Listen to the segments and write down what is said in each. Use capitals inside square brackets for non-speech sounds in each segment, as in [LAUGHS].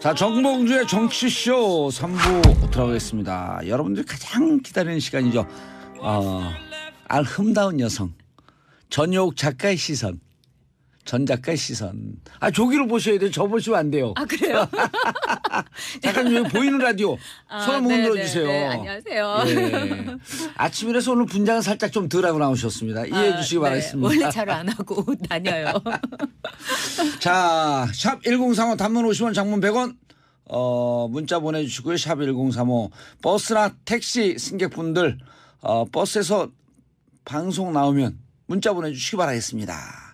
자, 정봉주의 정치쇼 3부 들어가겠습니다. 여러분들 가장 기다리는 시간이죠. 어, 알름다운 여성. 전효 작가의 시선. 전 작가의 시선. 아 조기로 보셔야 돼요. 저 보시면 안 돼요. 아 그래요? 잠깐 [LAUGHS] 보이는 라디오 손 아, 한번 흔들어 네, 네, 주세요. 네, 안녕하세요. 예. 아침이라서 오늘 분장은 살짝 좀 덜하고 나오셨습니다. 아, 이해해 주시기 아, 바라겠습니다. 원래 잘 안 하고 [LAUGHS] 다녀요. [LAUGHS] 자, 샵 1035 단문 50원 장문 100원 어, 문자 보내주시고요. 샵 1035. 버스나 택시 승객분들, 어, 버스에서 방송 나오면 문자 보내주시기 바라겠습니다.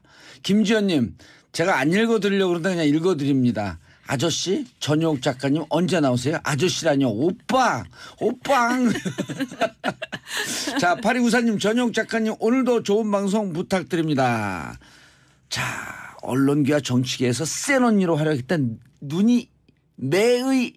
김지현님 제가 안 읽어드리려고 그러다 그냥 읽어드립니다. 아저씨 전용 작가님 언제 나오세요? 아저씨라요 오빠 오빵 [LAUGHS] 자 파리 우사님 전용 작가님 오늘도 좋은 방송 부탁드립니다. 자 언론계와 정치계에서 센 언니로 활약했던 눈이 매의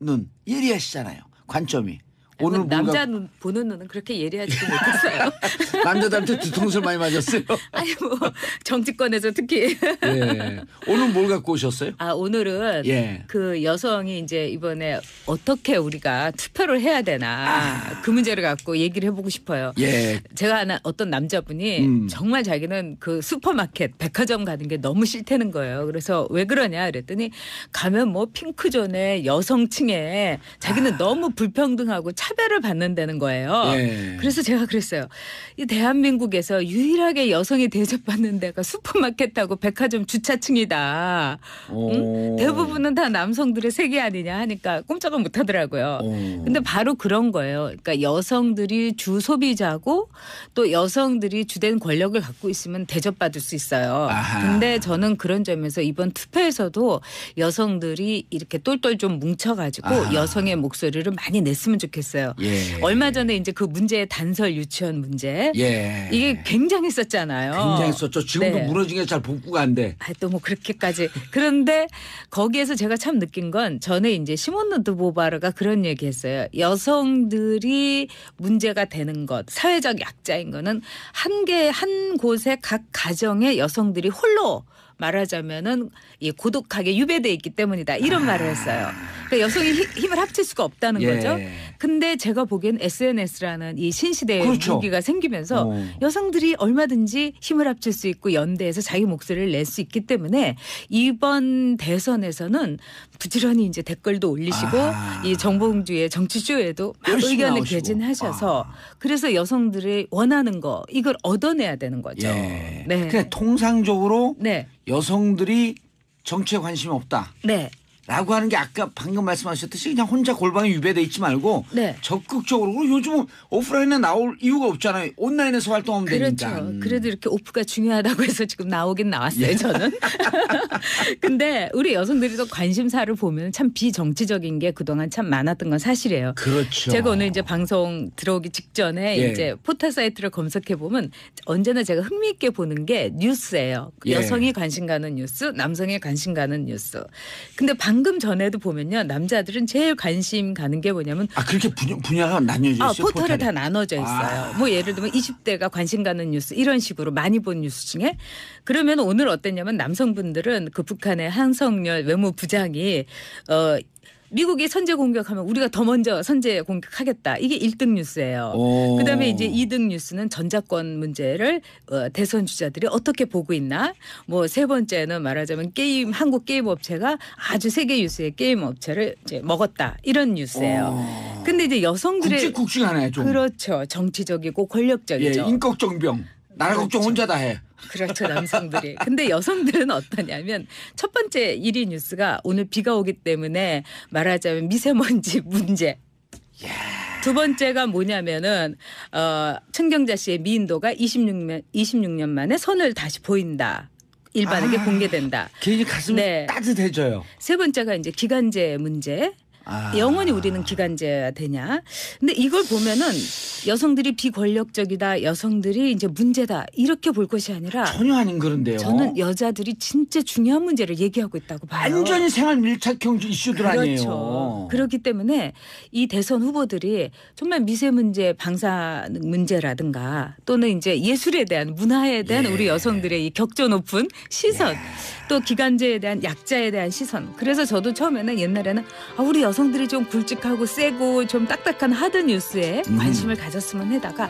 눈 예리하시잖아요 관점이 오늘 남자 눈, 보는 눈은 그렇게 예리하지 [LAUGHS] 못했어요. [LAUGHS] 남자들한테 뒤통수 많이 맞았어요. [LAUGHS] 아니 뭐 정치권에서 특히. 예. 오늘 뭘 갖고 오셨어요? 아 오늘은 예. 그 여성이 이제 이번에 어떻게 우리가 투표를 해야 되나 아. 그 문제를 갖고 얘기를 해보고 싶어요. 예. 제가 하나 어떤 남자분이 음. 정말 자기는 그 슈퍼마켓 백화점 가는 게 너무 싫다는 거예요. 그래서 왜 그러냐 그랬더니 가면 뭐 핑크존에 여성층에 자기는 아. 너무 불평등하고 차별을 받는다는 거예요. 예. 그래서 제가 그랬어요. 이 대한민국에서 유일하게 여성이 대접받는 데가 슈퍼마켓하고 백화점 주차층이다. 응? 대부분은 다 남성들의 세계 아니냐 하니까 꼼짝을 못 하더라고요. 근데 바로 그런 거예요. 그러니까 여성들이 주 소비자고 또 여성들이 주된 권력을 갖고 있으면 대접받을 수 있어요. 아하. 근데 저는 그런 점에서 이번 투표에서도 여성들이 이렇게 똘똘 좀 뭉쳐가지고 아하. 여성의 목소리를 많이 냈으면 좋겠어요. 있어요. 예. 얼마 전에 이제 그 문제 단설 유치원 문제 예. 이게 굉장했었잖아요. 굉장했었죠. 지금도 네. 무너진게 잘 복구가 안 돼. 아, 또 뭐 그렇게까지. 그런데 거기에서 제가 참 느낀 건 전에 이제 시몬노 드보바르가 그런 얘기했어요. 여성들이 문제가 되는 것, 사회적 약자인 거는 한개 한 곳에 각가정에 여성들이 홀로 말하자면은 이 고독하게 유배돼 있기 때문이다 이런 아. 말을 했어요. 그러니까 여성이 힘을 합칠 수가 없다는 예. 거죠. 근데 제가 보기엔 SNS라는 이 신시대의 그렇죠. 기가 생기면서 오. 어. 여성들이 얼마든지 힘을 합칠 수 있고 연대해서 자기 목소리를 낼 수 있기 때문에 이번 대선에서는 부지런히 이제 댓글도 올리시고 아. 이 정봉주의 정치쇼에도 의견을 나오시고. 개진하셔서 아. 그래서 여성들이 원하는 거 이걸 얻어내야 되는 거죠. 예. 네. 그냥 통상적으로 네. 여성들이 정치에 관심이 없다. 네. 라고 하는 게 아까 방금 말씀하셨듯이 그냥 혼자 골방에 유배돼 있지 말고 네. 적극적으로 그리고 요즘은 오프라인에 나올 이유가 없잖아요. 온라인에서 활동하면 그렇죠. 되니까. 음. 그래도 이렇게 오프가 중요하다고 해서 지금 나오긴 나왔어요. 예. 저는. [LAUGHS] 근데 우리 여성들이도 관심사를 보면 참 비정치적인 게 그동안 참 많았던 건 사실이에요. 그렇죠. 제가 오늘 이제 방송 들어오기 직전에 예. 이제 포털 사이트를 검색해 보면 언제나 제가 흥미있게 보는 게 뉴스예요. 예. 여성이 관심 가는 뉴스, 남성이 관심 가는 뉴스. 근데 방 방금 전에도 보면요 남자들은 제일 관심 가는 게 뭐냐면 아 그렇게 분야, 분야가 나뉘어져 아, 있어요. 아, 포털에 포털이. 다 나눠져 있어요. 아. 뭐 예를 들면 20대가 관심 가는 뉴스 이런 식으로 많이 본 뉴스 중에 그러면 오늘 어땠냐면 남성분들은 그 북한의 한성열 외무부장이 어 미국이 선제 공격하면 우리가 더 먼저 선제 공격하겠다. 이게 1등 뉴스예요. 그다음에 이제 2등 뉴스는 전작권 문제를 어, 대선 주자들이 어떻게 보고 있나. 뭐 세 번째는 말하자면 게임 한국 게임 업체가 아주 세계 유수의 게임 업체를 이제 먹었다. 이런 뉴스예요. 근데 이제 여성들의 굵직굵직하네 좀. 그렇죠. 정치적이고 권력적이죠. 예, 인격정병. 나라 그렇죠. 걱정 혼자 다 해. 그렇죠 남성들이. 근데 여성들은 어떠냐면 첫 번째 1위 뉴스가 오늘 비가 오기 때문에 말하자면 미세먼지 [LAUGHS] 문제. 두 번째가 뭐냐면은 어 청경자 씨의 미인도가 26년 26년 만에 선을 다시 보인다. 일반에게 아, 공개된다. 개인 가슴이 네. 따뜻해져요. 세 번째가 이제 기간제 문제. 아. 영원히 우리는 기간제야 되냐. 근데 이걸 보면은 여성들이 비권력적이다, 여성들이 이제 문제다 이렇게 볼 것이 아니라 전혀 아닌 그런데요. 저는 여자들이 진짜 중요한 문제를 얘기하고 있다고 봐요. 완전히 생활 밀착형 이슈들 아니에요. 그렇죠. 그렇기 때문에 이 대선 후보들이 정말 미세 문제, 방사 문제라든가 또는 이제 예술에 대한 문화에 대한 예. 우리 여성들의 이 격조 높은 시선 예. 또 기간제에 대한 약자에 대한 시선. 그래서 저도 처음에는 옛날에는 아, 우리 여 여성들이 좀 굵직하고 세고 좀 딱딱한 하드 뉴스에 음. 관심을 가졌으면 해다가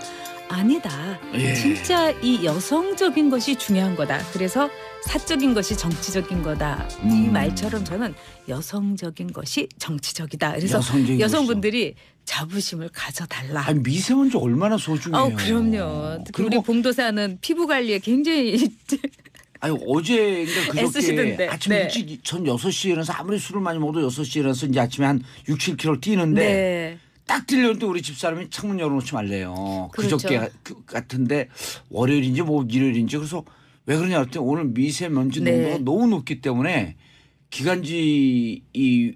아니다. 예. 진짜 이 여성적인 것이 중요한 거다. 그래서 사적인 것이 정치적인 거다. 음. 이 말처럼 저는 여성적인 것이 정치적이다. 그래서 여성분들이 것이죠. 자부심을 가져달라. 아니, 미세먼지 얼마나 소중해요. 어, 그럼요. 그리고 우리 봉도사는 피부 관리에 굉장히 [LAUGHS] 아니 어제 그러니까 그저께 애쓰시던데. 아침 네. 일찍 전 6시에 일어나서 아무리 술을 많이 먹어도 6시에 일어나서 이제 아침에 한 6, 7km 뛰는데 네. 딱 들렸는데 우리 집사람이 창문 열어놓지 말래요. 그렇죠. 그저께 그 같은데 월요일인지 뭐 일요일인지 그래서 왜 그러냐 그랬더니 오늘 미세먼지 네. 농도가 너무 높기 때문에 기관지 이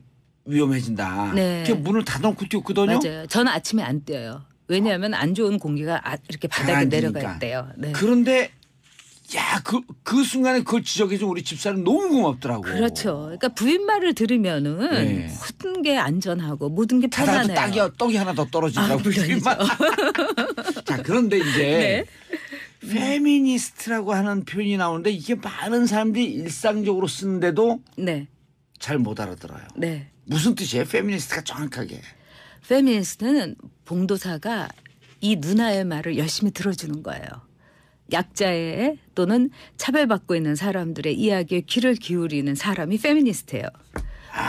위험해진다. 네. 그 문을 닫아놓고 뛰었거든요. 맞아요. 저는 아침에 안 뛰어요. 왜냐하면 안 좋은 공기가 아, 이렇게 바닥에 내려가 있요 네. 그런데 야, 그, 그 순간에 그걸 지적해준 우리 집사는 너무 고맙더라고. 그렇죠. 그러니까 부인 말을 들으면은 네. 모든 게 안전하고 모든 게편안해 딱이, 떡이 하나 더떨어지더고 아, 물론 [LAUGHS] 자, 그런데 이제 네. 페미니스트라고 하는 표현이 나오는데 이게 많은 사람들이 일상적으로 쓰는데도 네. 잘 못 알아들어요. 네. 무슨 뜻이에요? 페미니스트가 정확하게. 페미니스트는 봉도사가 이 누나의 말을 열심히 들어주는 거예요. 약자의 또는 차별받고 있는 사람들의 이야기에 귀를 기울이는 사람이 페미니스트예요.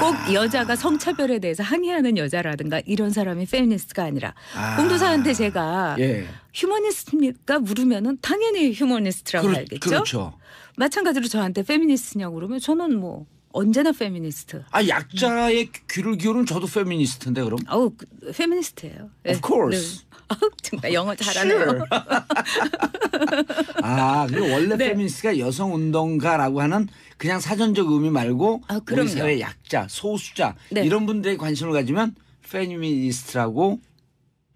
꼭 아. 여자가 성차별에 대해서 항의하는 여자라든가 이런 사람이 페미니스트가 아니라 아. 공도사한테 제가 예. 휴머니스트입니까 물으면은 당연히 휴머니스트라고 그렇, 알겠죠. 그렇죠. 마찬가지로 저한테 페미니스트냐고 그러면 저는 뭐 언제나 페미니스트. 아 약자의 귀를 기울은 저도 페미니스트인데 그럼? 어우 그, 페미니스트예요. 예. Of course. 네. [LAUGHS] 정말 어, 영어 잘하네요. Sure. [LAUGHS] 아, 그 원래 네. 페미니스트가 여성 운동가라고 하는 그냥 사전적 의미 말고 아, 우리 사회 약자, 소수자 네. 이런 분들의 관심을 가지면 페미니스트라고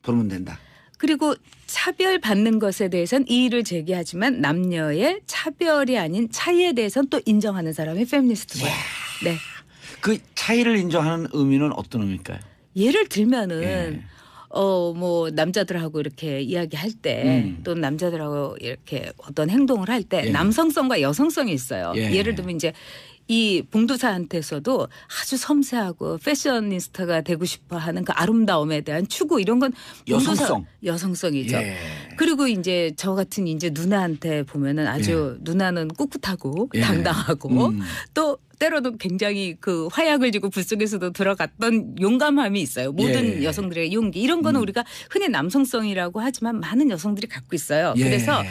부르면 된다. 그리고 차별받는 것에 대해선 이의를 제기하지만 남녀의 차별이 아닌 차이에 대해선 또 인정하는 사람이 페미니스트고요. 네. 그 차이를 인정하는 의미는 어떤 의미일까요? 예를 들면은 예. 어뭐 남자들하고 이렇게 이야기할 때 음. 또는 남자들하고 이렇게 어떤 행동을 할때 예. 남성성과 여성성이 있어요. 예. 를 들면 이제 이 봉두사한테서도 아주 섬세하고 패셔니스타가 되고 싶어 하는 그 아름다움에 대한 추구 이런 건 여성성. 여성성이죠. 예. 그리고 이제 저 같은 이제 누나한테 보면은 아주 예. 누나는 꿋꿋하고 예. 당당하고 음. 또때로도 굉장히 그 화약을 지고 불속에서도 들어갔던 용감함이 있어요. 모든 예. 여성들의 용기 이런 거는 음. 우리가 흔히 남성성이라고 하지만 많은 여성들이 갖고 있어요. 예. 그래서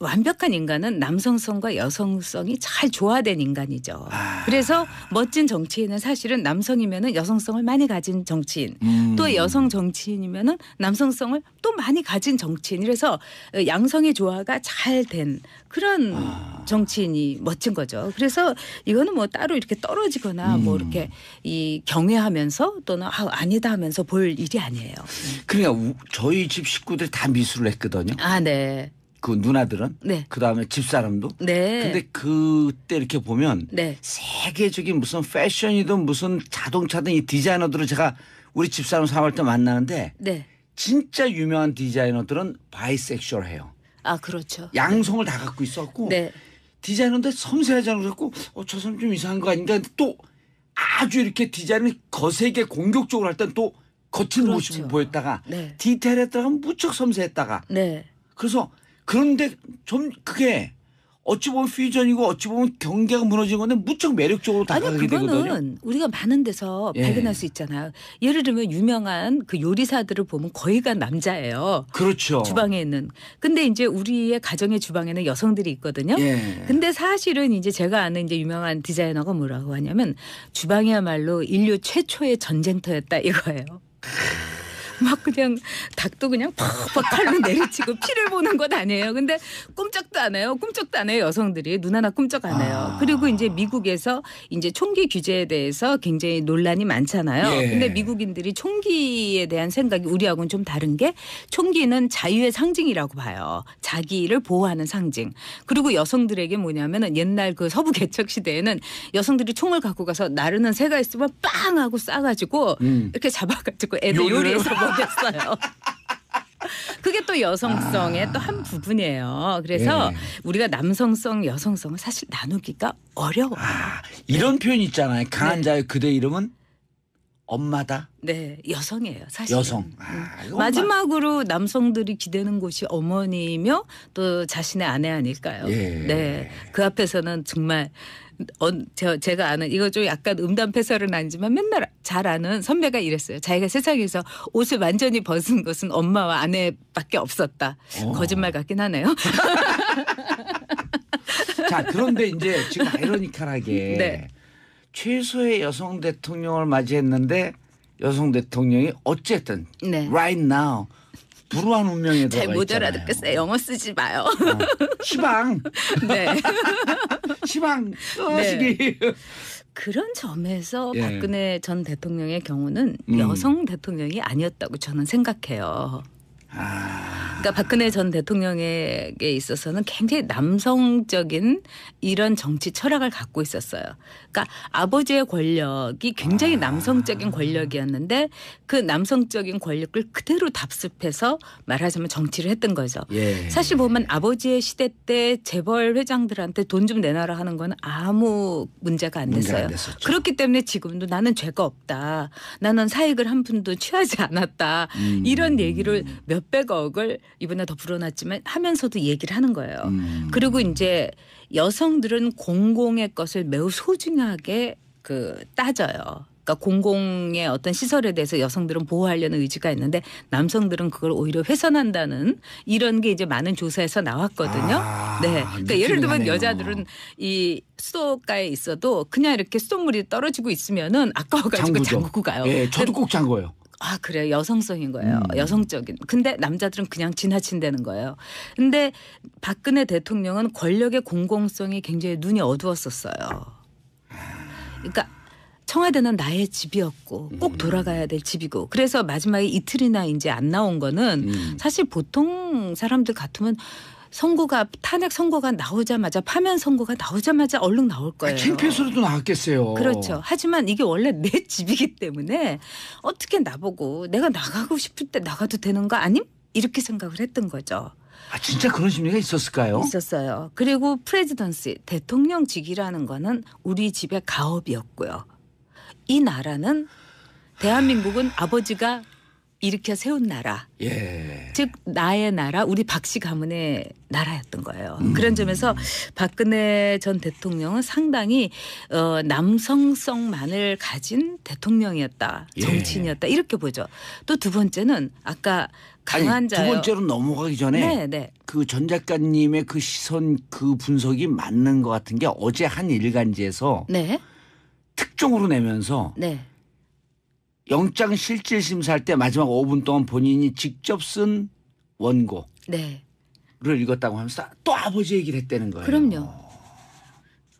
완벽한 인간은 남성성과 여성성이 잘 조화된 인간이죠. 아. 그래서 멋진 정치인은 사실은 남성이면 여성성을 많이 가진 정치인, 음. 또 여성 정치인이면 남성성을 또 많이 가진 정치인. 이래서 양성의 조화가 잘 된 그런 아. 정치인이 멋진 거죠. 그래서 이거는 뭐 따로 이렇게 떨어지거나 뭐 음. 뭐 이렇게 이 경외하면서 또는 아, 아니다 하면서 볼 일이 아니에요. 그러니까 저희 집 식구들 다 미술을 했거든요. 아, 네. 그 누나들은 네. 그다음에 집사람도 네. 근데 그때 이렇게 보면 네. 세계적인 무슨 패션이든 무슨 자동차든 이 디자이너들을 제가 우리 집사람 사업할 때 만나는데 네. 진짜 유명한 디자이너들은 바이섹슈얼해요. 아 그렇죠. 양성을 다 갖고 있었고 네. 디자이너인데 섬세하지 않고 어, 저 사람 좀 이상한 거 아닌가 또 아주 이렇게 디자인을 거세게 공격적으로 할 땐 또 거친 그렇죠. 모습을 보였다가 네. 디테일에 따라 무척 섬세했다가 네. 그래서 그런데 좀 그게 어찌 보면 퓨전이고 어찌 보면 경계가 무너진 건데 무척 매력적으로 다가가게 아니 그거는 우리가 많은 데서 예. 발견할 수 있잖아요. 예를 들면 유명한 그 요리사들을 보면 거의가 남자예요. 그렇죠. 주방에 있는. 근데 이제 우리의 가정의 주방에는 여성들이 있거든요. 예. 근데 사실은 이제 제가 아는 이제 유명한 디자이너가 뭐라고 하냐면 주방이야말로 인류 최초의 전쟁터였다 이거예요. 막 그냥 닭도 그냥 퍽퍽 칼로 내리치고 피를 보는 것 아니에요. 근데 꿈쩍도 안 해요. 꿈쩍도 안 해요. 여성들이 눈 하나 꿈쩍 안 해요. 아. 그리고 이제 미국에서 이제 총기 규제에 대해서 굉장히 논란이 많잖아요. 예. 근데 미국인들이 총기에 대한 생각이 우리하고는 좀 다른 게 총기는 자유의 상징이라고 봐요. 자기를 보호하는 상징. 그리고 여성들에게 뭐냐면은 옛날 그 서부 개척 시대에는 여성들이 총을 갖고 가서 나르는 새가 있으면 빵 하고 싸가지고 음. 이렇게 잡아가지고 애들 요리해서 먹 생겼어요. [LAUGHS] 그게 또 여성성의 아. 또한 부분이에요. 그래서 예. 우리가 남성성, 여성성을 사실 나누기가 어려워. 요 아, 이런 표현 있잖아요. 강한 네. 자의 그대 이름은 엄마다. 네, 여성이에요. 사실. 여성. 음. 아, 마지막으로 남성들이 기대는 곳이 어머니이며 또 자신의 아내 아닐까요? 예. 네, 그 앞에서는 정말 어, 저, 제가 아는 이거 좀 약간 음담패설은 아니지만 맨날 잘 아는 선배가 이랬어요. 자기가 세상에서 옷을 완전히 벗은 것은 엄마와 아내밖에 없었다. 어. 거짓말 같긴 하네요. [LAUGHS] 자, 그런데 이제 지금 아이러니컬하게 네. 최소의 여성 대통령을 맞이했는데 여성 대통령이 어쨌든 네. right now 불우한 운명에 들어가 있잖아요. 알아듣겠어요. 영어 쓰지 마요. 어. 시방. [LAUGHS] 네. [LAUGHS] 시방. 네. 시기 그런 점에서 예. 박근혜 전 대통령의 경우는 음. 여성 대통령이 아니었다고 저는 생각해요. 그러니까 박근혜 전 대통령에게 있어서는 굉장히 남성적인 이런 정치 철학을 갖고 있었어요. 그러니까 아버지의 권력이 굉장히 아. 남성적인 권력이었는데 그 남성적인 권력을 그대로 답습해서 말하자면 정치를 했던 거죠. 예. 사실 보면 아버지의 시대 때 재벌 회장들한테 돈 좀 내놔라 하는 건 아무 문제가 안 됐어요. 문제안 그렇기 때문에 지금도 나는 죄가 없다. 나는 사익을 한 푼도 취하지 않았다. 음. 이런 얘기를 몇 몇백억을 이번에 더 불어났지만 하면서도 얘기를 하는 거예요. 음. 그리고 이제 여성들은 공공의 것을 매우 소중하게 그 따져요. 그러니까 공공의 어떤 시설에 대해서 여성들은 보호하려는 의지가 있는데 남성들은 그걸 오히려 훼손한다는 이런 게 이제 많은 조사에서 나왔거든요. 아, 네. 그러니까 예를 들면 하네요. 여자들은 이 수도가에 있어도 그냥 이렇게 수돗물이 떨어지고 있으면은 아까워가지고 잠그고 가요. 예, 저도 네. 꼭 잠궈요. 아 그래 요 여성성인 거예요. 음. 여성적인. 근데 남자들은 그냥 지나친다는 거예요. 근데 박근혜 대통령은 권력의 공공성이 굉장히 눈이 어두웠었어요. 그러니까 청와대는 나의 집이었고 꼭 음. 돌아가야 될 집이고 그래서 마지막에 이틀이나 이제 안 나온 거는 음. 사실 보통 사람들 같으면 선고가 탄핵 선고가 나오자마자 파면 선고가 나오자마자 얼른 나올 거예요. 창피해서도 나왔겠어요. 그렇죠. 하지만 이게 원래 내 [LAUGHS] 집이기 때문에 어떻게 나보고 내가 나가고 싶을 때 나가도 되는 거 아님? 이렇게 생각을 했던 거죠. 아 진짜 그런 심리가 있었을까요? 있었어요. 그리고 프레지던시 대통령직이라는 거는 우리 집의 가업이었고요. 이 나라는 대한민국은 아버지가 일으켜 세운 나라. 예. 즉 나의 나라, 우리 박씨 가문의 나라였던 거예요. 음. 그런 점에서 박근혜 전 대통령은 상당히 어, 남성성만을 가진 대통령이었다, 예. 정치인이었다 예. 이렇게 보죠. 또 두 번째는 아까 강한 자두 번째로 넘어가기 전에 네, 네. 그전 작가님의 그 시선 그 분석이 맞는 것 같은 게 어제 한 일간지에서 네. 특종으로 내면서. 네. 영장 실질 심사할 때 마지막 5분 동안 본인이 직접 쓴 네. 원고를 네. 읽었다고 하면서 또 아버지 얘기를 했다는 거예요. 그럼요.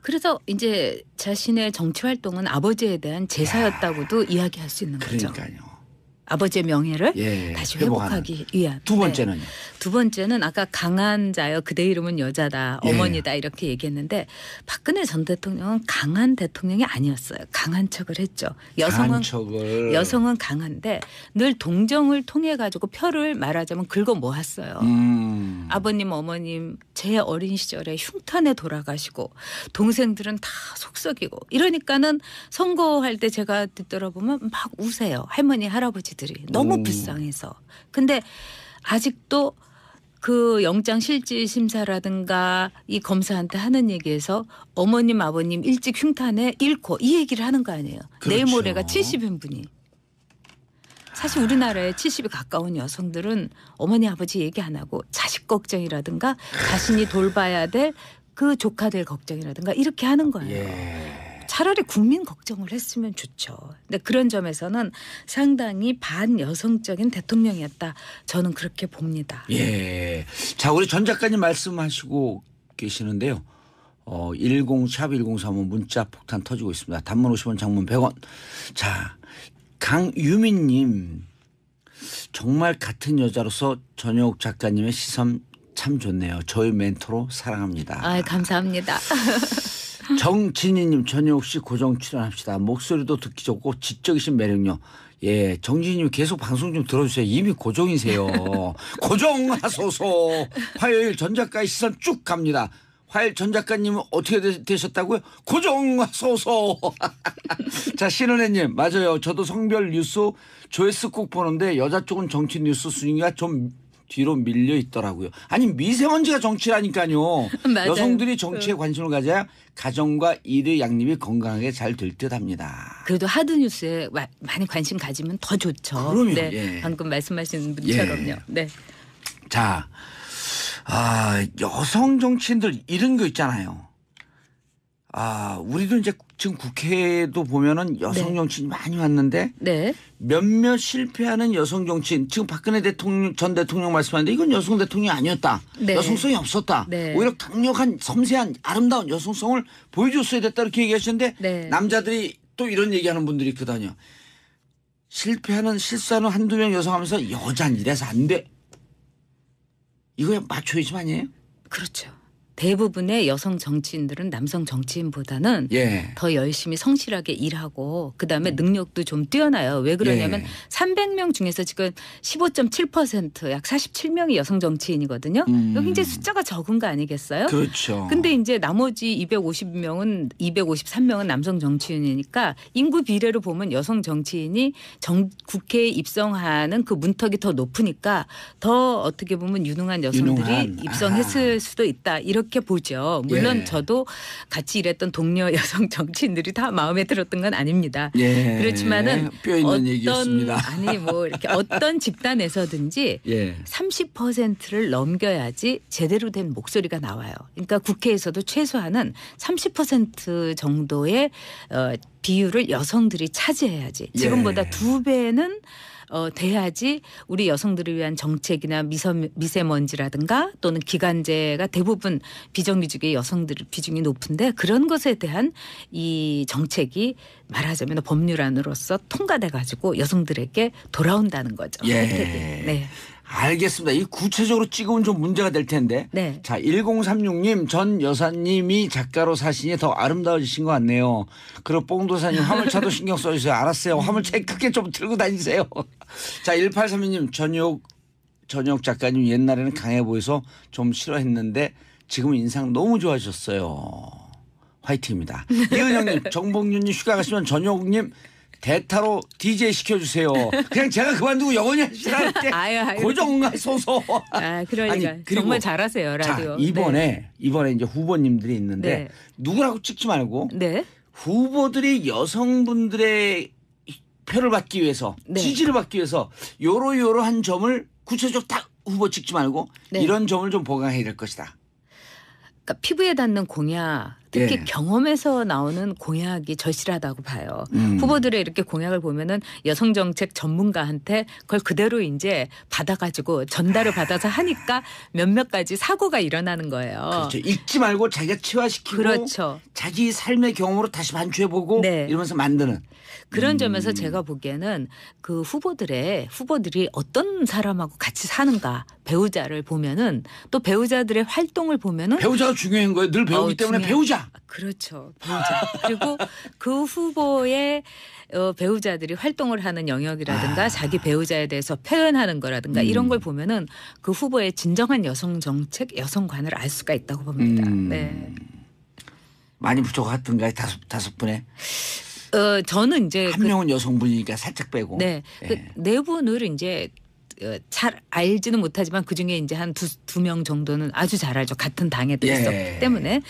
그래서 이제 자신의 정치 활동은 아버지에 대한 제사였다고도 이야기할 수 있는 거죠. 그러니까요. 아버지의 명예를 예, 다시 회복하기 위한. 두번째는 네. 두 번째는 아까 강한 자여 그대 이름은 여자다 예. 어머니다 예. 이렇게 얘기했는데 박근혜 전 대통령은 강한 대통령이 아니었어요. 강한 척을 했죠. 여성은 강한 척을. 여성은 강한데 늘 동정을 통해 가지고 표를 말하자면 긁어 모았어요. 음. 아버님 어머님 제 어린 시절에 흉탄에 돌아가시고 동생들은 다 속썩이고 이러니까는 선거할 때 제가 뒤돌아보면 막 우세요. 할머니 할아버지 아기들이 너무 오. 음. 불쌍해서. 근데 아직도 그 영장 실질 심사라든가 이 검사한테 하는 얘기에서 어머님 아버님 일찍 흉탄에 잃고 이 얘기를 하는 거 아니에요. 내일 그렇죠. 모레가 70인분이. 사실 우리나라에 70이 가까운 여성들은 어머니 아버지 얘기 안 하고 자식 걱정이라든가 자신이 돌봐야 될 그 조카들 걱정이라든가 이렇게 하는 거예요. 예. 네. 차라리 국민 걱정을 했으면 좋죠. 근데 그런 점에서는 상당히 반여성적인 대통령이었다. 저는 그렇게 봅니다. 예. 자, 우리 전 작가님 말씀하시고 계시는데요. 어, 10샵1035 문자 폭탄 터지고 있습니다. 단문 50원, 장문 100원. 자, 강유민 님. 정말 같은 여자로서 전효 작가님의 시선 참 좋네요. 저희 멘토로 사랑합니다. 아, 감사합니다. [LAUGHS] 정진희님 전혀옥씨 고정 출연합시다. 목소리도 듣기 좋고 지적이신 매력요. 예, 정진희님 계속 방송 좀 들어주세요. 이미 고정이세요. [LAUGHS] 고정하소서. 화요일 전작가의 시선 쭉 갑니다. 화일 요전 작가님은 어떻게 되, 셨다고요 고정하소서. [LAUGHS] 자, 신은혜님, 맞아요. 저도 성별 뉴스 조회수 꼭 보는데 여자 쪽은 정치 뉴스 순위가 좀 뒤로 밀려 있더라고요. 아니 미세먼지가 정치라니까요. [LAUGHS] 여성들이 정치에 그 관심을 가져야 가정과 일의 양립이 건강하게 잘 될 듯합니다. 그래도 하드 뉴스에 많이 관심 가지면 더 좋죠. 그럼요. 네, 예. 방금 말씀하신 분처럼요. 예. 네. 자, 아 여성 정치인들 이런 거 있잖아요. 아, 우리도 이제 지금 국회도 보면은 여성 정치인 이 네. 많이 왔는데 네. 몇몇 실패하는 여성 정치인 지금 박근혜 대통령 전 대통령 말씀하는데 이건 여성 대통령이 아니었다. 네. 여성성이 없었다. 네. 오히려 강력한 섬세한 아름다운 여성성을 보여줬어야 됐다 이렇게 얘기하시는데 네. 남자들이 또 이런 얘기하는 분들이 있거든요. 실패하는 실수하는 한두 명 여성 하면서 여잔 이래서 안 돼. 이거야 맞춰야지만이에요. 그렇죠. 대부분의 여성 정치인들은 남성 정치인보다는 예. 더 열심히 성실하게 일하고 그다음에 음. 능력도 좀 뛰어나요. 왜 그러냐면 예. 300명 중에서 지금 15.7%약 47명이 여성 정치인이거든요. 음. 여기 장제 숫자가 적은 거 아니겠어요? 그렇죠. 근데 이제 나머지 250명은 253명은 남성 정치인이니까 인구 비례로 보면 여성 정치인이 정, 국회에 입성하는 그 문턱이 더 높으니까 더 어떻게 보면 유능한 여성들이 유능한. 입성했을 아. 수도 있다. 이렇게 그렇게 보죠. 물론 예. 저도 같이 일했던 동료 여성 정치인들이 다 마음에 들었던 건 아닙니다. 예. 그렇지만은 뼈 있는 어떤, 얘기였습니다. [LAUGHS] 아니 뭐 이렇게 어떤 집단에서든지 예. 30%를 넘겨야지 제대로 된 목소리가 나와요. 그러니까 국회에서도 최소한은 30% 정도의 어, 비율을 여성들이 차지해야지. 지금보다 예. 두 배는 어, 돼야지 우리 여성들을 위한 정책이나 미세 미세먼지라든가 또는 기간제가 대부분 비정규직의 여성들 비중이 높은데 그런 것에 대한 이 정책이 말하자면 법률안으로서 통과돼 가지고 여성들에게 돌아온다는 거죠. 예. 네. 알겠습니다. 이 구체적으로 찍으면 좀 문제가 될 텐데. 네. 자, 1036님 전 여사님이 작가로 사시니 더 아름다워지신 것 같네요. 그리고 뽕도사님 화물차도 [LAUGHS] 신경 써주세요. 알았어요. 화물차 크게 좀 들고 다니세요. [LAUGHS] 자, 1832님 전역 전역 작가님 옛날에는 강해 보여서 좀 싫어했는데 지금은 인상 너무 좋아졌어요. 화이팅입니다. [LAUGHS] 이은영님, 정복윤님 휴가 가시면 전용님 대타로 DJ 시켜주세요. 그냥 제가 그만두고 영원히 하시라 [LAUGHS] 아유, 고정가 소서. 아, 그러니까 아니, 그리고, 정말 잘하세요 라디오. 자, 네. 이번에 네. 이번에 이제 후보님들이 있는데 네. 누구라고 찍지 말고 네. 후보들이 여성분들의 표를 받기 위해서 네. 지지를 받기 위해서 요러요러한 점을 구체적으로 딱 후보 찍지 말고 네. 이런 점을 좀 보강해야 될 것이다. 그러니까 피부에 닿는 공약 특히 예. 경험에서 나오는 공약이 절실하다고 봐요. 음. 후보들의 이렇게 공약을 보면은 여성 정책 전문가한테 그걸 그대로 이제 받아가지고 전달을 아. 받아서 하니까 몇몇 가지 사고가 일어나는 거예요. 그렇죠. 읽지 말고 자기가 체화시키고 그렇죠. 자기 삶의 경험으로 다시 반추해보고 네. 이러면서 만드는 그런 음. 점에서 제가 보기에는 그 후보들의 후보들이 어떤 사람하고 같이 사는가 배우자를 보면은 또 배우자들의 활동을 보면은 배우자가 중요한 거예요. 늘 배우기 어, 때문에 배우자. 아, 그렇죠. 배우자. 그리고 그 후보의 어, 배우자들이 활동을 하는 영역이라든가 아. 자기 배우자에 대해서 표현하는 거라든가 음. 이런 걸 보면은 그 후보의 진정한 여성 정책, 여성관을 알 수가 있다고 봅니다. 음. 네. 많이 부족했던가요? 다섯 다섯 분에. 어 저는 이제 한 그, 명은 여성분이니까 살짝 빼고. 네. 그 예. 네. 그네 분을 이제 어, 잘 알지는 못하지만 그 중에 이제 한 두 두 명 정도는 아주 잘 알죠. 같은 당에 들었었기 예. 때문에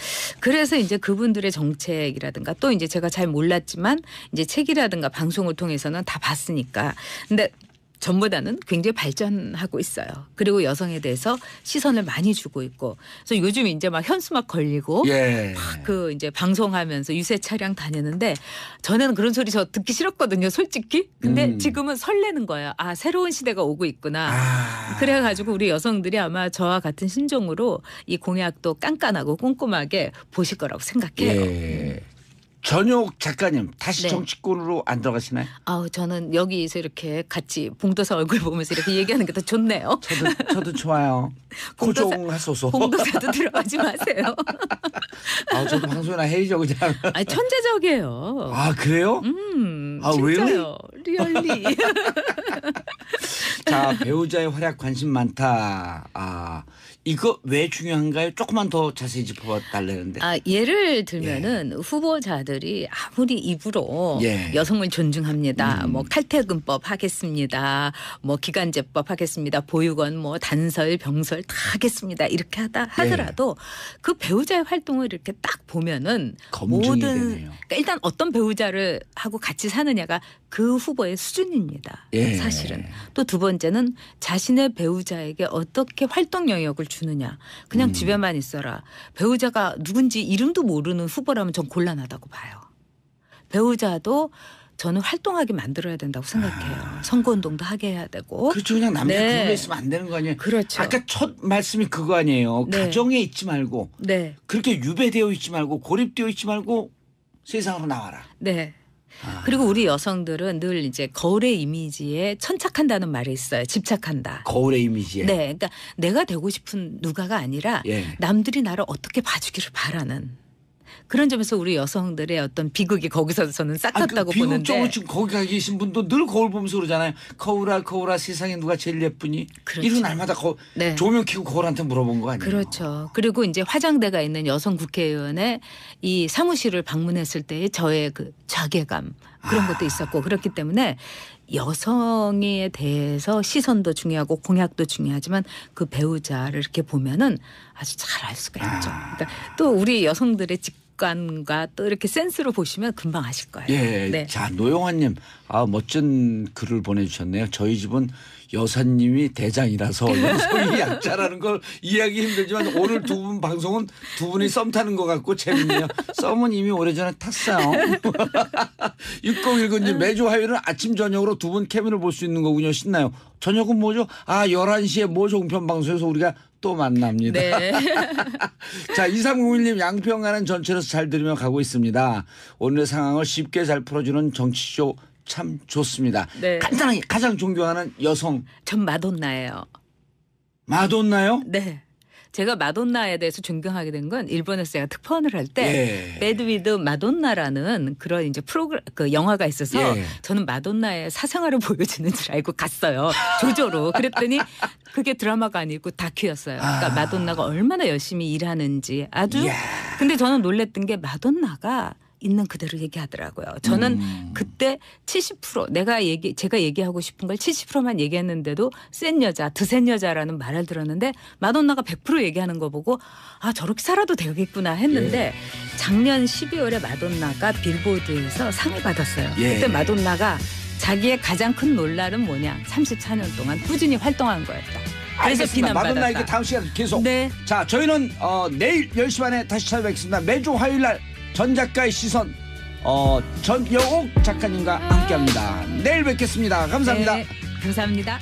그래서 이제 그분들의 정책이라든가 또 이제 제가 잘 몰랐지만 이제 책이라든가 방송을 통해서는 다 봤으니까 근데 전보다는 굉장히 발전하고 있어요. 그리고 여성에 대해서 시선을 많이 주고 있고, 그래서 요즘 이제 막 현수막 걸리고, 예. 막그 이제 방송하면서 유세 차량 다니는데 전에는 그런 소리 저 듣기 싫었거든요, 솔직히. 근데 음. 지금은 설레는 거예요. 아 새로운 시대가 오고 있구나. 아. 그래가지고 우리 여성들이 아마 저와 같은 신종으로이 공약도 깐깐하고 꼼꼼하게 보실 거라고 생각해요. 예. 음. 전용 작가님 다시 네. 정치권으로 안 들어가시나요? 아우 저는 여기서 이렇게 같이 봉도사 얼굴 보면서 이렇게 얘기하는 게 더 좋네요. 저도 저도 좋아요. [LAUGHS] 고종하소서. 봉도사도 들어가지 마세요. [LAUGHS] 아 저도 방송이나 헤이저 그냥. 아 천재적이에요. 아 그래요? 음. 아진요 리얼리. [LAUGHS] 자 배우자의 활약 관심 많다. 아. 이거 왜 중요한가요? 조금만 더 자세히 짚어달라는데. 아 예를 들면은 예. 후보자들이 아무리 입으로 예. 여성을 존중합니다. 음. 뭐 칼퇴근법 하겠습니다. 뭐 기간제법 하겠습니다. 보육원 뭐 단설 병설 다 하겠습니다. 이렇게 하다 예. 하더라도 예. 그 배우자의 활동을 이렇게 딱 보면은 모든 그러니까 일단 어떤 배우자를 하고 같이 사느냐가 그 후보의 수준입니다. 예. 사실은 또 두 번째는 자신의 배우자에게 어떻게 활동 영역을 주느냐. 그냥 음. 집에만 있어라. 배우자가 누군지 이름도 모르는 후보라면 전 곤란하다고 봐요. 배우자도 저는 활동하게 만들어야 된다고 생각해요. 아. 선거운동도 하게 해야 되고. 그렇죠. 그냥 남자 네. 그룹에 있으면 안 되는 거 아니에요. 그렇죠. 아까 첫 말씀이 그거 아니에요. 네. 가정에 있지 말고. 네. 그렇게 유배되어 있지 말고 고립되어 있지 말고 세상으로 나와라. 네. 아. 그리고 우리 여성들은 늘 이제 거울의 이미지에 천착한다는 말이 있어요. 집착한다. 거울의 이미지에. 네. 그러니까 내가 되고 싶은 누가가 아니라 예. 남들이 나를 어떻게 봐주기를 바라는. 그런 점에서 우리 여성들의 어떤 비극이 거기서는 싹 탔다고 아, 그 보는데 비극적으로 지금 거기 가 계신 분도 늘 거울 보면서 그러잖아요. 거울아 거울아 세상에 누가 제일 예쁘니? 그렇죠. 이런 날마다 거, 네. 조명 켜고 거울한테 물어본 거 아니에요? 그렇죠. 그리고 이제 화장대가 있는 여성 국회의원의 이 사무실을 방문했을 때의 저의 그 자괴감 그런 것도 아. 있었고 그렇기 때문에 여성에 대해서 시선도 중요하고 공약도 중요하지만 그 배우자를 이렇게 보면은 아주 잘 알 수가 있죠. 아. 그러니까 또 우리 여성들의 직 직관과 또 이렇게 센스로 보시면 금방 아실 거예요. 예. 네. 자, 노영환님. 아, 멋진 글을 보내주셨네요. 저희 집은 여사님이 대장이라서 여성이 [LAUGHS] 약자라는 걸 이해하기 힘들지만 오늘 두 분 방송은 두 분이 썸 타는 것 같고 재밌네요. 썸은 이미 오래전에 탔어요. 6019님 [LAUGHS] 매주 화요일은 아침 저녁으로 두 분 케미를 볼수 있는 거군요. 신나요. 저녁은 뭐죠? 아 11시에 모 종편 방송에서 우리가 또 만납니다. 네. [LAUGHS] 자, 2301님 양평가는 전체로서잘 들으며 가고 있습니다. 오늘의 상황을 쉽게 잘 풀어주는 정치쇼 참 좋습니다. 네. 간단하게 가장 존경하는 여성. 전 마돈나예요. 마돈나요? 네. 제가 마돈나에 대해서 존경하게 된 건 일본에서 제가 특파원을 할때 예. 배드 위드 마돈나라는 그런 이제 프로그램 그 영화가 있어서 예. 저는 마돈나의 사생활을 [LAUGHS] 보여주는 줄 알고 갔어요 조조로 그랬더니 그게 드라마가 아니고 다큐였어요. 그러니까 아. 마돈나가 얼마나 열심히 일하는지 아주 예. 근데 저는 놀랬던 게 마돈나가 있는 그대로 얘기하더라고요. 저는 음. 그때 70% 내가 얘기 제가 얘기하고 싶은 걸 70%만 얘기했는데도 센 여자, 드센 여자라는 말을 들었는데 마돈나가 100% 얘기하는 거 보고 아 저렇게 살아도 되겠구나 했는데 예. 작년 12월에 마돈나가 빌보드에서 상을 받았어요. 예. 그때 마돈나가 자기의 가장 큰 논란은 뭐냐? 34년 동안 꾸준히 활동한 거였다. 그래서 비난받았다. 마돈나에게 다음 시간 계속. 네. 자, 저희는 어, 내일 10시 반에 다시 찾아뵙겠습니다. 매주 화요일 날전 작가의 시선 어, 전여옥 작가님과 함께합니다. 내일 뵙겠습니다. 감사합니다. 네, 감사합니다.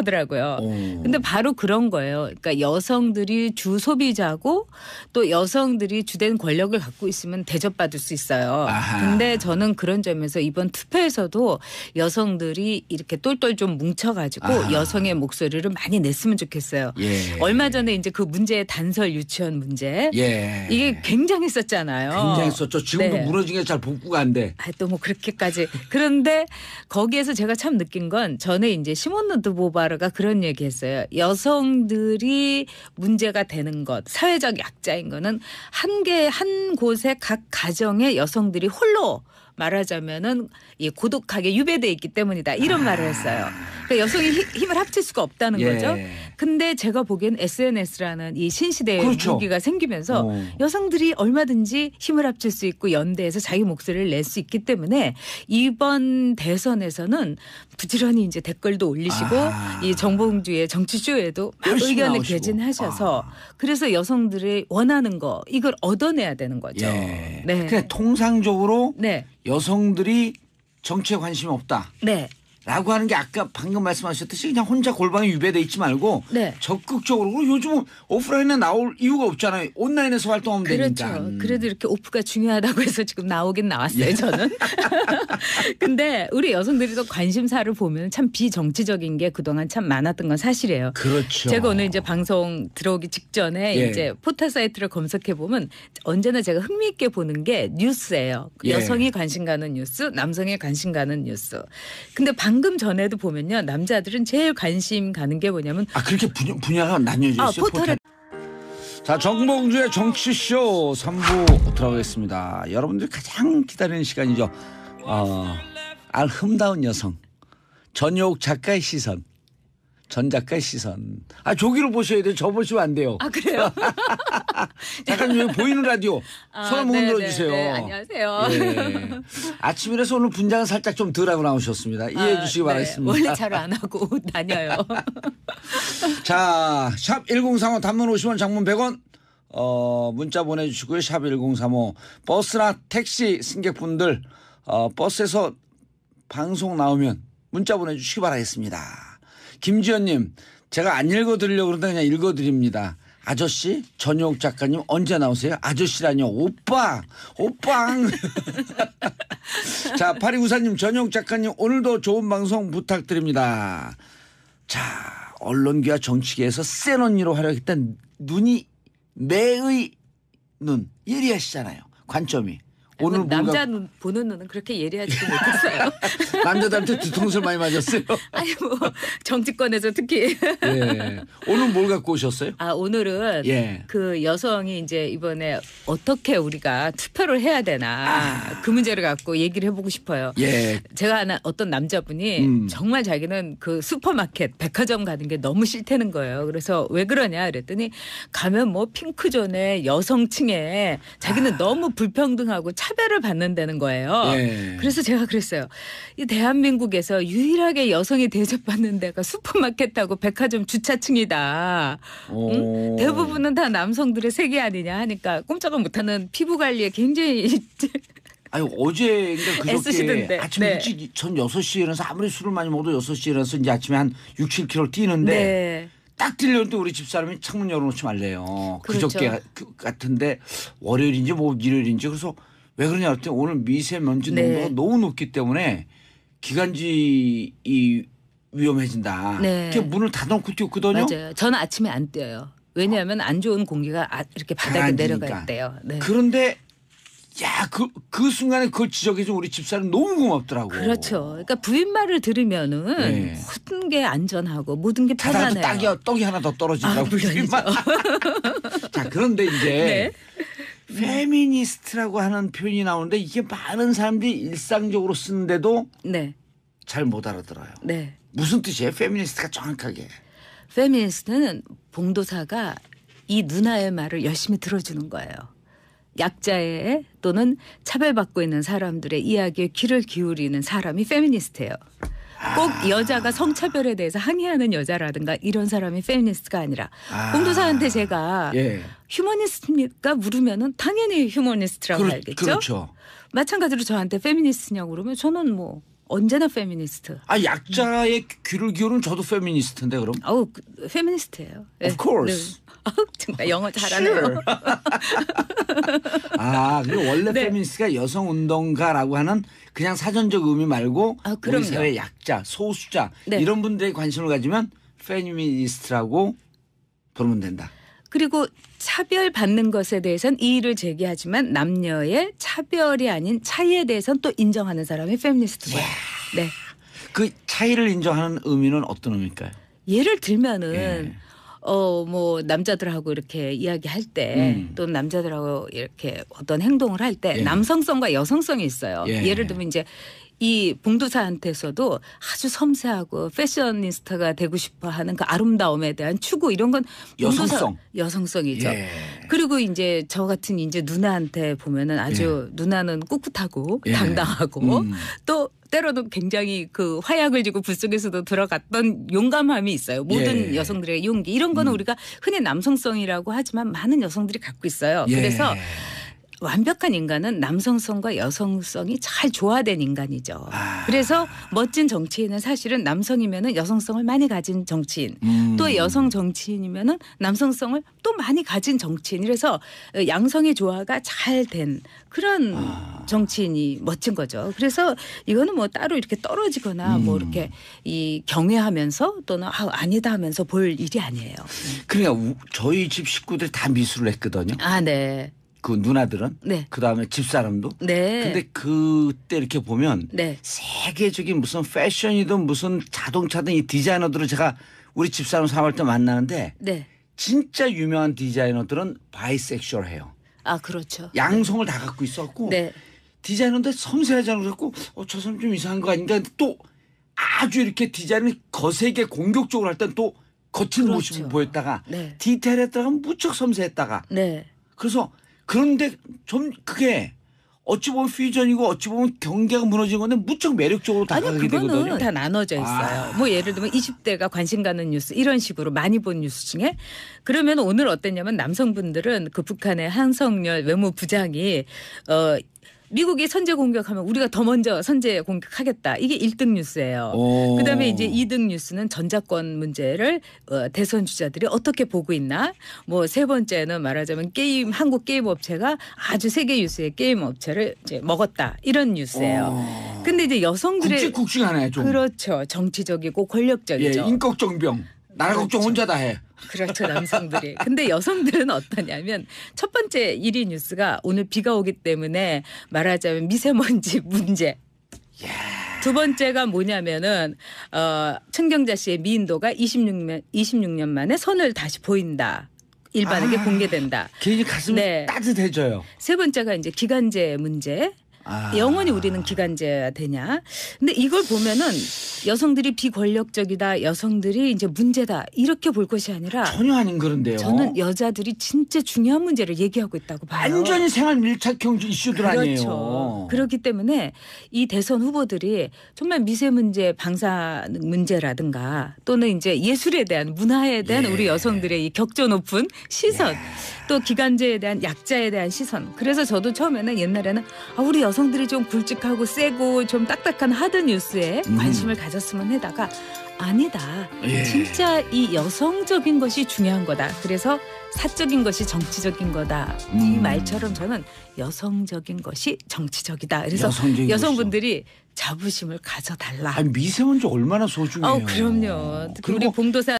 하더라고요. 오. 어. 근데 바로 그런 거예요. 그러니까 여성들이 주 소비자고 또 여성들이 주된 권력을 갖고 있으면 대접받을 수 있어요. 아하. 근데 저는 그런 점에서 이번 투표에서도 여성들이 이렇게 똘똘 좀 뭉쳐가지고 아하. 여성의 목소리를 많이 냈으면 좋겠어요. 예. 얼마 전에 이제 그 문제의 단설 유치원 문제 예. 이게 굉장히 있었잖아요 굉장히 썼죠. 지금도 네. 무너진 게잘 복구가 안 돼. 아, 또 뭐 그렇게까지. 그런데 거기에서 제가 참 느낀 건 전에 이제 시몬 노드보바 바르가 그런 얘기했어요. 여성들이 문제가 되는 것, 사회적 약자인 거는 한개 한 곳에 각 가정의 여성들이 홀로 말하자면은 이 고독하게 유배돼 있기 때문이다 이런 아. 말을 했어요. 그러니까 여성이 힘을 합칠 수가 없다는 예. 거죠. 근데 제가 보기엔 SNS라는 이 신시대의 그렇죠. 기가 생기면서 오. 어. 여성들이 얼마든지 힘을 합칠 수 있고 연대해서 자기 목소리를 낼 수 있기 때문에 이번 대선에서는 부지런히 이제 댓글도 올리시고 아. 이 정봉주의 정치쇼에도 의견을 나오시고. 개진하셔서 아. 그래서 여성들이 원하는 거 이걸 얻어내야 되는 거죠. 예. 네. 그냥 통상적으로 네. 여성들이 정치에 관심이 없다. 네. 라고 하는 게 아까 방금 말씀하셨듯이 그냥 혼자 골방에 유배돼 있지 말고 네. 적극적으로 그리고 요즘은 오프라인에 나올 이유가 없잖아요. 온라인에서 활동하면 그렇죠. 되니까. 그렇죠. 음. 그래도 이렇게 오프가 중요하다고 해서 지금 나오긴 나왔어요. 예. 저는. [LAUGHS] 근데 우리 여성들이도 관심사를 보면 참 비정치적인 게 그동안 참 많았던 건 사실이에요. 그렇죠. 제가 오늘 이제 방송 들어오기 직전에 예. 이제 포털 사이트를 검색해 보면 언제나 제가 흥미있게 보는 게 뉴스예요. 그 예. 여성이 관심 가는 뉴스, 남성이 관심 가는 뉴스. 근데 방 방금 전에도 보면요 남자들은 제일 관심 가는 게 뭐냐면 아 그렇게 분야, 분야가 나뉘어져 아, 있어요. 포털에 자, 정봉주의 정치쇼 3부 들어가겠습니다 여러분들 가장 기다리는 시간이죠. 어, 알흠다운 여성, 전효옥 작가의 시선. 전 작가의 시선. 아 저기로 보셔야 돼저 보시면 안 돼요. 아 그래요? 잠깐 [LAUGHS] 보이는 라디오 아, 손 한번 네네, 흔들어주세요. 네, 네, 안녕하세요. 예. 아침이라서 오늘 분장은 살짝 좀 덜하고 나오셨습니다. 아, 이해해 아, 주시기 네. 바라겠습니다. 원래 잘 안 하고 [LAUGHS] 다녀요. [LAUGHS] 자, 샵1035 단문 50원 장문 100원. 어, 문자 보내주시고요. 샵 1035. 버스나 택시 승객분들, 어, 버스에서 방송 나오면 문자 보내주시기 바라겠습니다. 김지현님 제가 안 읽어드리려고 그러다 그냥 읽어드립니다. 아저씨 전용 작가님 언제 나오세요? 아저씨라요 오빠 오빵 [LAUGHS] 자 파리구사님 전용 작가님 오늘도 좋은 방송 부탁드립니다. 자 언론계와 정치계에서 센 언니로 활약했던 눈이 매의 눈 예리하시잖아요 관점이 오늘 남자 눈, 보는 눈은 그렇게 예리하지 도 못했어요. [LAUGHS] 남자들한테 뒤통수를 많이 맞았어요. [LAUGHS] 아니 뭐 정치권에서 특히. 예. 오늘 뭘 갖고 오셨어요? 아 오늘은 예. 그 여성이 이제 이번에 어떻게 우리가 투표를 해야 되나 아. 그 문제를 갖고 얘기를 해보고 싶어요. 예. 제가 하나 어떤 남자분이 음. 정말 자기는 그 슈퍼마켓 백화점 가는 게 너무 싫다는 거예요. 그래서 왜 그러냐 그랬더니 가면 뭐 핑크존에 여성층에 자기는 아. 너무 불평등하고 차 차별을 받는다는 거예요. 예. 그래서 제가 그랬어요. 이 대한민국에서 유일하게 여성이 대접받는 데가 슈퍼마켓하고 백화점 주차층이다. 응? 대부분은 다 남성들의 세계 아니냐 하니까 꼼짝을 못하는 피부 관리에 굉장히 [LAUGHS] 아니 어제 그러 그저께 시 아침 네. 일찍 전 6시에 일어나서 아무리 술을 많이 먹어도 6시에 일어나서 이제 아침에 한 6, 7km 뛰는데 네. 딱들려는데 우리 집사람이 창문 열어놓지 말래요. 그렇죠. 그저께 그 같은데 월요일인지 뭐 일요일인지 그래서 왜 그러냐 할때 오늘 미세먼지 네. 농도가 너무 높기 때문에 기관지 이 위험해진다. 네. 그냥 문을 닫아놓고 뛰었거든요. 맞아요. 저는 아침에 안 뛰어요. 왜냐하면 안 좋은 공기가 아, 이렇게 바닥에 내려가 대요 네. 그런데 야그그 그 순간에 그걸 지적해준 우리 집사람 너무 고맙더라고. 그렇죠. 그러니까 부인 말을 들으면은 네. 모든 게 안전하고 모든 게 편안해요. 딱이, 떡이 하나 더 떨어진다고. 아, [LAUGHS] 자, 그런데 이제 네. 페미니스트라고 하는 표현이 나오는데 이게 많은 사람들이 일상적으로 쓰는데도 네. 잘못 알아들어요. 네. 무슨 뜻이에요? 페미니스트가 정확하게. 페미니스트는 봉도사가 이 누나의 말을 열심히 들어주는 거예요. 약자의 또는 차별받고 있는 사람들의 이야기에 귀를 기울이는 사람이 페미니스트예요. 꼭 아. 여자가 성차별에 대해서 항의하는 여자라든가 이런 사람이 페미니스트가 아니라 아. 공도사한테 제가 예. 휴머니스트입니까 물으면은 당연히 휴머니스트라고 그렇, 알겠죠. 그렇죠. 마찬가지로 저한테 페미니스트냐고 그러면 저는 뭐 언제나 페미니스트. 아 약자의 귀를 기울은 저도 페미니스트인데 그럼. 음. 아우 그, 페미니스트예요. 예. Of course. 네. [LAUGHS] 정말 영어 잘하네요. Sure. [LAUGHS] 아, 그 원래 네. 페미니스트가 여성 운동가라고 하는 그냥 사전적 의미 말고 아, 우리 사회 약자, 소수자 네. 이런 분들의 관심을 가지면 페미니스트라고 부르면 된다. 그리고 차별받는 것에 대해선 이의를 제기하지만 남녀의 차별이 아닌 차이에 대해선 또 인정하는 사람이 페미니스트고요. 네. 그 차이를 인정하는 의미는 어떤 의미일까요? 예를 들면은 예. 어뭐 남자들하고 이렇게 이야기할 때또 음. 남자들하고 이렇게 어떤 행동을 할때 예. 남성성과 여성성이 있어요. 예. 예를 들면 이제 이 봉두사한테서도 아주 섬세하고 패셔니스타가 되고 싶어 하는 그 아름다움에 대한 추구 이런 건 여성성 여성성이죠. 예. 그리고 이제 저 같은 이제 누나한테 보면은 아주 예. 누나는 꿋꿋하고 예. 당당하고 음. 또 때로는 굉장히 그 화약을 지고 불속에서도 들어갔던 용감함이 있어요. 모든 예. 여성들의 용기 이런 거는 음. 우리가 흔히 남성성이라고 하지만 많은 여성들이 갖고 있어요. 예. 그래서 완벽한 인간은 남성성과 여성성이 잘 조화된 인간이죠. 아. 그래서 멋진 정치인은 사실은 남성이면 여성성을 많이 가진 정치인, 음. 또 여성 정치인이면 남성성을 또 많이 가진 정치인. 이래서 양성의 조화가 잘 된 그런 아. 정치인이 멋진 거죠. 그래서 이거는 뭐 따로 이렇게 떨어지거나 뭐 음. 뭐 이렇게 이 경외하면서 또는 아, 아니다 하면서 볼 일이 아니에요. 그러니까 저희 집 식구들 다 미술을 했거든요. 아, 네. 그 누나들은 네. 그다음에 집사람도 네. 근데 그때 이렇게 보면 네. 세계적인 무슨 패션이든 무슨 자동차든 이 디자이너들을 제가 우리 집사람 사업할 때 만나는데 네. 진짜 유명한 디자이너들은 바이섹슈얼해요. 아 그렇죠. 양성을 다 갖고 있었고 네. 디자이너인데 섬세하지 않고 어, 저 사람 좀 이상한 거 아닌가 근데 또 아주 이렇게 디자인을 거세게 공격적으로 할 땐 또 거친 그렇죠. 모습을 보였다가 네. 디테일에 따라 무척 섬세했다가 네. 그래서 그런데 좀 그게 어찌 보면 퓨전이고 어찌 보면 경계가 무너진 건데 무척 매력적으로 다가가게 아니, 그거는 다 나눠져 아. 있어요. 아. 뭐 예를 들면 20대가 관심 가는 뉴스 이런 식으로 많이 본 뉴스 중에 그러면 오늘 어땠냐면 남성분들은 그 북한의 한성열 외무부장이 어 미국이 선제 공격하면 우리가 더 먼저 선제 공격하겠다. 이게 1등 뉴스예요. 그다음에 이제 2등 뉴스는 전작권 문제를 어, 대선 주자들이 어떻게 보고 있나. 뭐 세 번째는 말하자면 게임 한국 게임 업체가 아주 세계 유수의 게임 업체를 이제 먹었다. 이런 뉴스예요. 근데 이제 여성들의 굵직굵직하네 좀. 그렇죠. 정치적이고 권력적이죠. 예, 인격정병. 나라 걱정 그렇죠. 혼자 다 해. 그렇죠 남성들이. 근데 여성들은 어떠냐면 첫 번째 1위 뉴스가 오늘 비가 오기 때문에 말하자면 미세먼지 [LAUGHS] 문제. 두 번째가 뭐냐면은 어 청경자 씨의 미인도가 26년 26년 만에 선을 다시 보인다. 일반에게 아, 공개된다. 괜히 가슴 네. 따뜻해져요. 세 번째가 이제 기간제 문제, 아. 영원히 우리는 기간제야 되냐. 근데 이걸 보면은 여성들이 비권력적이다, 여성들이 이제 문제다 이렇게 볼 것이 아니라 전혀 아닌 그런데요. 저는 여자들이 진짜 중요한 문제를 얘기하고 있다고 봐요. 완전히 생활 밀착형 이슈들 그렇죠. 아니에요. 그렇기 때문에 이 대선 후보들이 정말 미세 문제, 방사 문제라든가 또는 이제 예술에 대한 문화에 대한 예. 우리 여성들의 이 격조 높은 시선, 예. 또 기간제에 대한 약자에 대한 시선. 그래서 저도 처음에는 옛날에는 아 우리 여성들이 좀 굵직하고 세고 좀 딱딱한 하드 뉴스에 음. 관심을 가졌으면 해다가 아니다. 예. 진짜 이 여성적인 것이 중요한 거다. 그래서 사적인 것이 정치적인 거다. 음. 이 말처럼 저는 여성적인 것이 정치적이다. 그래서 여성분들이 것이죠. 자부심을 가져달라. 아니, 미세먼지 얼마나 소중해요. 어, 그럼요. 그리고 우리 봉도사